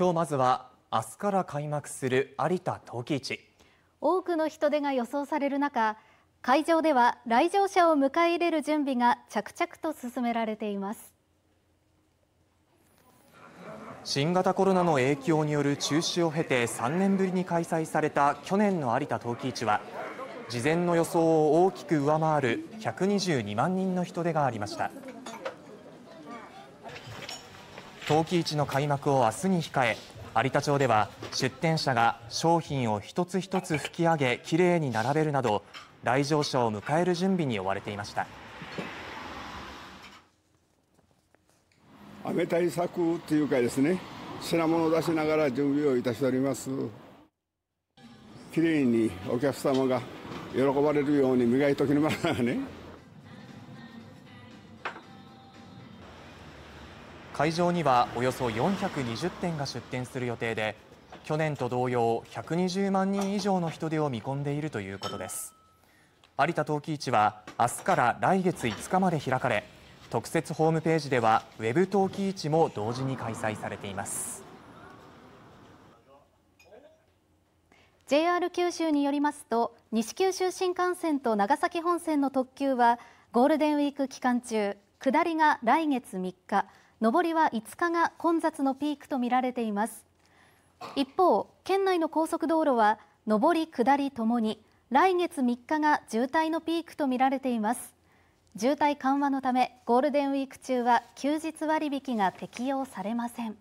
今日まずは明日から開幕する有田陶器市多くの人出が予想される中会場では来場者を迎え入れる準備が着々と進められています新型コロナの影響による中止を経て3年ぶりに開催された去年の有田陶器市は事前の予想を大きく上回る122万人の人出がありました陶器市の開幕を明日に控え有田町では出店者が商品を一つ一つ吹き上げきれいに並べるなど来場者を迎える準備に追われていました雨対策というかですね品物を出しながら準備をいたしておりますきれいにお客様が喜ばれるように磨いておきながらね会場にはおよそ420店が出店する予定で去年と同様120万人以上の人出を見込んでいるということです有田陶器市は明日から来月5日まで開かれ特設ホームページではウェブ陶器市も同時に開催されています JR 九州によりますと西九州新幹線と長崎本線の特急はゴールデンウィーク期間中下りが来月3日上りは5日が混雑のピークとみられています一方県内の高速道路は上り下りともに来月3日が渋滞のピークとみられています渋滞緩和のためゴールデンウィーク中は休日割引が適用されません